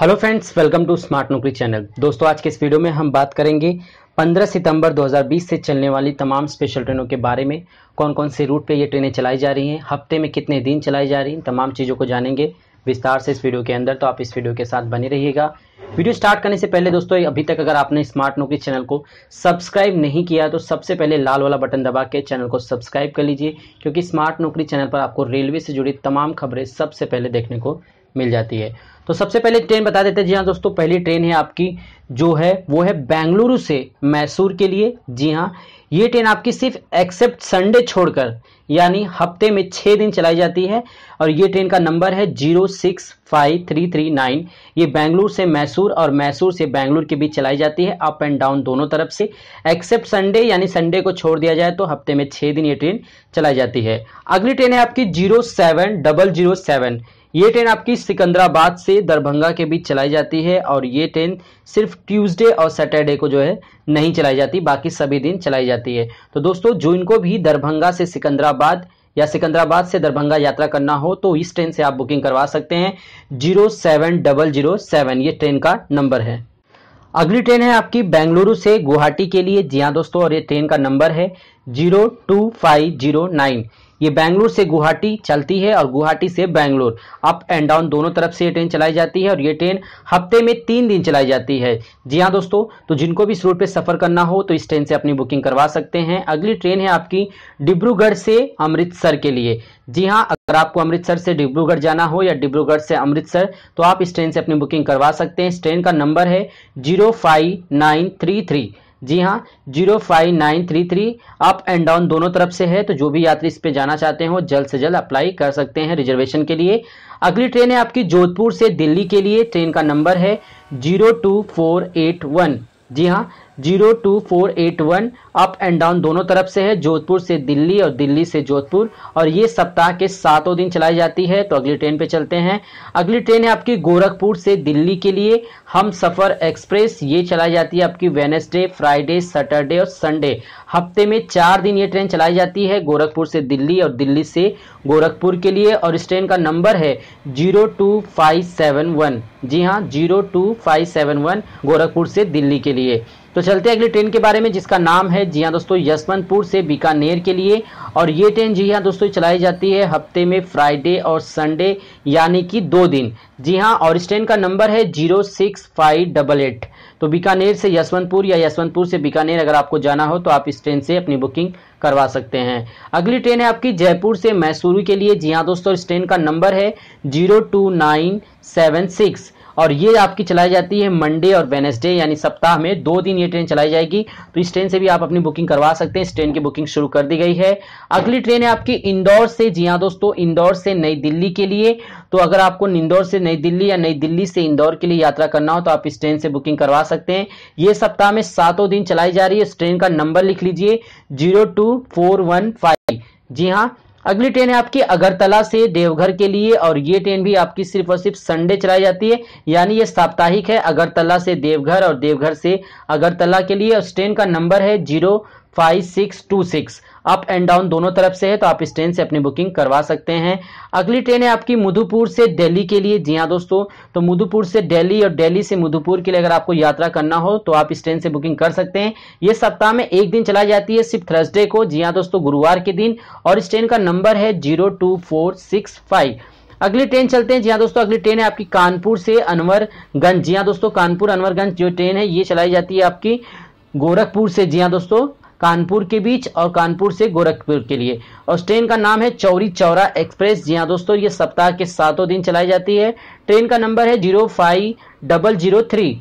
hello friends welcome to smart Naukri channel दोस्तों आज के इस वीडियो में हम बात करेंगे 15 सितंबर 2020 से चलने वाली तमाम स्पेशल ट्रेनों के बारे में कौन कौन से रूट पे ये ट्रेनें चलाई जा रही हैं हफ्ते में कितने दिन चलाई जा रही हैं तमाम चीज़ों को जानेंगे विस्तार से इस वीडियो के अंदर तो आप इस वीडियो के साथ बने रहिएगा वीडियो स्टार्ट करने से पहले दोस्तों अभी तक अगर आपने स्मार्ट नौकरी चैनल को सब्सक्राइब नहीं किया तो सबसे पहले लाल वाला बटन दबा के चैनल को सब्सक्राइब कर लीजिए क्योंकि स्मार्ट नौकरी चैनल पर आपको रेलवे से जुड़ी तमाम खबरें सबसे पहले देखने को मिल जाती है तो सबसे पहले ट्रेन बता देते हैं जी हाँ दोस्तों पहली ट्रेन है आपकी जो है वो है बेंगलुरु से मैसूर के लिए जी हाँ ये ट्रेन आपकी सिर्फ एक्सेप्ट संडे छोड़कर यानी हफ्ते में छः दिन चलाई जाती है और ये ट्रेन का नंबर है zero six five three three nine ये बेंगलुरु से मैसूर और मैसूर से बेंगलुरु के बीच चलाई जाती है अप एंड डाउन दोनों तरफ से एक्सेप्ट संडे यानी संडे को छोड़ दिया जाए तो हफ्ते में छः दिन ये ट्रेन चलाई जाती है अगली ट्रेन है आपकी zero seven double zero seven ये ट्रेन आपकी सिकंदराबाद से दरभंगा के बीच चलाई जाती है और ये ट्रेन सिर्फ ट्यूसडे और सैटरडे को जो है नहीं चलाई जाती बाकी सभी दिन चलाई जाती है तो दोस्तों जो इनको भी दरभंगा से सिकंदराबाद या सिकंदराबाद से दरभंगा यात्रा करना हो तो इस ट्रेन से आप बुकिंग करवा सकते हैं zero seven double zero seven ये ट्रेन का नंबर है अगली ट्रेन है आपकी बेंगलुरु से गुवाहाटी के लिए जी हाँ दोस्तों और ये ट्रेन का नंबर है zero two five zero nine ये बैंगलोर से गुवाहाटी चलती है और गुवाहाटी से बैंगलोर अप एंड डाउन दोनों तरफ से ये ट्रेन चलाई जाती है और ये ट्रेन हफ्ते में तीन दिन चलाई जाती है जी हाँ दोस्तों तो जिनको भी इस रूट पर सफ़र करना हो तो इस ट्रेन से अपनी बुकिंग करवा सकते हैं अगली ट्रेन है आपकी डिब्रूगढ़ से अमृतसर के लिए जी हाँ अगर आपको अमृतसर से डिब्रूगढ़ जाना हो या डिब्रूगढ़ से अमृतसर तो आप इस ट्रेन से अपनी बुकिंग करवा सकते हैं इस ट्रेन का नंबर है zero five nine three three जी हाँ zero five nine three three up and down दोनों तरफ से है तो जो भी यात्री इस पे जाना चाहते हो जल्द से जल्द अप्लाई कर सकते हैं रिजर्वेशन के लिए अगली ट्रेन है आपकी जोधपुर से दिल्ली के लिए ट्रेन का नंबर है zero two four eight one जी हाँ zero two four eight one up and down दोनों तरफ से है जोधपुर से दिल्ली और दिल्ली से जोधपुर और ये सप्ताह के सातों दिन चलाई जाती है तो अगली ट्रेन पे चलते हैं अगली ट्रेन है आपकी गोरखपुर से दिल्ली के लिए हम सफ़र एक्सप्रेस ये चलाई जाती है आपकी वेनेसडे फ्राइडे सैटरडे और संडे हफ्ते में चार दिन ये ट्रेन चलाई जाती है गोरखपुर से दिल्ली और दिल्ली से गोरखपुर के लिए और इस ट्रेन का नंबर है zero two five seven one जी हाँ zero two five seven one Gorakhpur से दिल्ली के लिए तो चलते हैं अगली ट्रेन के बारे में जिसका नाम है जी हाँ दोस्तों यशवंतपुर से बीकानेर के लिए और ये ट्रेन जी हाँ दोस्तों चलाई जाती है हफ्ते में फ्राइडे और संडे यानी कि दो दिन जी हाँ और इस ट्रेन का नंबर है zero six five double eight तो बीकानेर से यशवंतपुर या यशवंतपुर से बीकानेर अगर आपको जाना हो तो आप इस ट्रेन से अपनी बुकिंग करवा सकते हैं अगली ट्रेन है आपकी जयपुर से मैसूरू के लिए जी हाँ दोस्तों इस ट्रेन का नंबर है zero two nine seven six और ये आपकी चलाई जाती है मंडे और वेनेसडे यानी सप्ताह में दो दिन ये ट्रेन चलाई जाएगी तो इस ट्रेन से भी आप अपनी बुकिंग करवा सकते हैं इस ट्रेन की बुकिंग शुरू कर दी गई है अगली ट्रेन है आपकी इंदौर से जी हाँ दोस्तों इंदौर से नई दिल्ली के लिए तो अगर आपको इंदौर से नई दिल्ली या नई दिल्ली से इंदौर के लिए यात्रा करना हो तो आप इस ट्रेन से बुकिंग करवा सकते हैं ये सप्ताह में सातों दिन चलाई जा रही है इस ट्रेन का नंबर लिख लीजिए zero two four one five जी हाँ अगली ट्रेन है आपकी अगरतला से देवघर के लिए और ये ट्रेन भी आपकी सिर्फ और सिर्फ संडे चलाई जाती है यानी ये साप्ताहिक है अगरतला से देवघर और देवघर से अगरतला के लिए और ट्रेन का नंबर है zero five six two six up and down दोनों तरफ से है तो आप इस ट्रेन से अपनी बुकिंग करवा सकते हैं अगली ट्रेन है आपकी मधुपुर से दिल्ली के लिए जी हाँ दोस्तों तो मधुपुर से दिल्ली और दिल्ली से मधुपुर के लिए अगर आपको यात्रा करना हो तो आप इस ट्रेन से बुकिंग कर सकते हैं ये सप्ताह में एक दिन चलाई जाती है सिर्फ थर्सडे को जी हाँ दोस्तों गुरुवार के दिन और इस ट्रेन का नंबर है zero two four six five अगली ट्रेन चलते हैं जी हाँ दोस्तों अगली ट्रेन है आपकी कानपुर से अनवरगंज जी हाँ दोस्तों कानपुर अनवरगंज जो ट्रेन है ये चलाई जाती है आपकी गोरखपुर से जी हाँ दोस्तों कानपुर के बीच और कानपुर से गोरखपुर के लिए और ट्रेन का नाम है चौरी चौरा एक्सप्रेस जी हाँ दोस्तों ये सप्ताह के सातों दिन चलाई जाती है ट्रेन का नंबर है zero five double zero three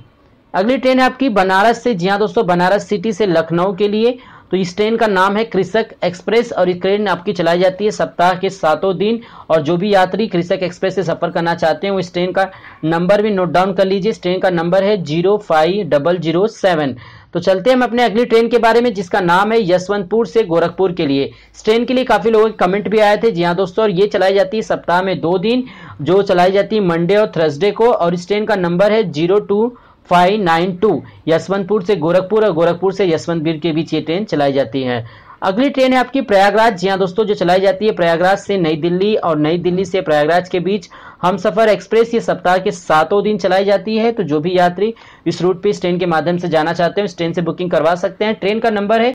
अगली ट्रेन है आपकी बनारस से जी हाँ दोस्तों बनारस सिटी से लखनऊ के लिए तो इस ट्रेन का नाम है कृषक एक्सप्रेस और इस ट्रेन आपकी चलाई जाती है सप्ताह के सातों दिन और जो भी यात्री कृषक एक्सप्रेस से सफर करना चाहते हैं वो इस ट्रेन का नंबर भी नोट डाउन कर लीजिए इस ट्रेन का नंबर है zero five double zero seven तो चलते हैं हम अपने अगली ट्रेन के बारे में जिसका नाम है यशवंतपुर से गोरखपुर के लिए इस ट्रेन के लिए काफ़ी लोगों के कमेंट भी आए थे जी हाँ दोस्तों और ये चलाई जाती है सप्ताह में दो दिन जो चलाई जाती है मंडे और थर्सडे को और इस ट्रेन का नंबर है zero two five nine two Yeshwantpur से गोरखपुर और गोरखपुर से यशवंतपुर के बीच ये ट्रेन चलाई जाती है अगली ट्रेन है आपकी प्रयागराज जी हाँ दोस्तों जो चलाई जाती है प्रयागराज से नई दिल्ली और नई दिल्ली से प्रयागराज के बीच हम सफर एक्सप्रेस ये सप्ताह के सातों दिन चलाई जाती है तो जो भी यात्री इस रूट पे इस ट्रेन के माध्यम से जाना चाहते हैं इस ट्रेन से बुकिंग करवा सकते हैं ट्रेन का नंबर है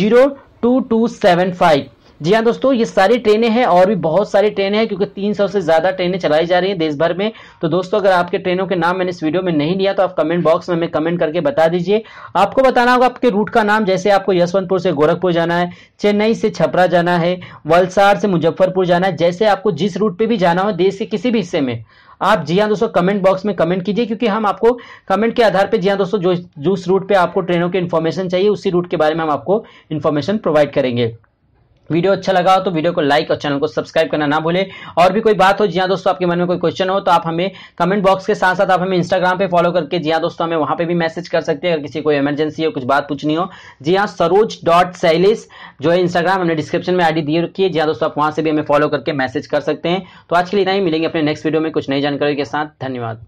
zero two two seven five जी हाँ दोस्तों ये सारी ट्रेनें हैं और भी बहुत सारी ट्रेनें हैं क्योंकि 300 से ज़्यादा ट्रेनें चलाई जा रही हैं देश भर में तो दोस्तों अगर आपके ट्रेनों के नाम मैंने इस वीडियो में नहीं लिया तो आप कमेंट बॉक्स में हमें कमेंट करके बता दीजिए आपको बताना होगा आपके रूट का नाम जैसे आपको यशवंतपुर से गोरखपुर जाना है चेन्नई से छपरा जाना है वलसार से मुजफ्फरपुर जाना है जैसे आपको जिस रूट पर भी जाना हो देश के किसी भी हिस्से में आप जी हाँ दोस्तों कमेंट बॉक्स में कमेंट कीजिए क्योंकि हम आपको कमेंट के आधार पर जी हाँ दोस्तों जो जिस रूट पे आपको ट्रेनों की इन्फॉर्मेशन चाहिए उसी रूट के बारे में हम आपको इन्फॉर्मेशन प्रोवाइड करेंगे वीडियो अच्छा लगा हो तो वीडियो को लाइक और चैनल को सब्सक्राइब करना ना भूले और भी कोई बात हो जी हाँ दोस्तों आपके मन में कोई क्वेश्चन हो तो आप हमें कमेंट बॉक्स के साथ साथ आप हमें इंस्टाग्राम पे फॉलो करके जी हाँ दोस्तों हमें वहाँ पे भी मैसेज कर सकते हैं अगर किसी को इमरजेंसी हो कुछ बात पूछनी हो जी हाँ सरोज डॉट सैलिस जो है इंस्टाग्राम हमने डिस्क्रिप्शन में आईडी दी रखी है जी हाँ दोस्तों आप वहाँ से भी हमें फॉलो करके मैसेज कर सकते हैं तो आज के लिए इतना ही मिलेंगे अपने नेक्स्ट वीडियो में कुछ नई जानकारी के साथ धन्यवाद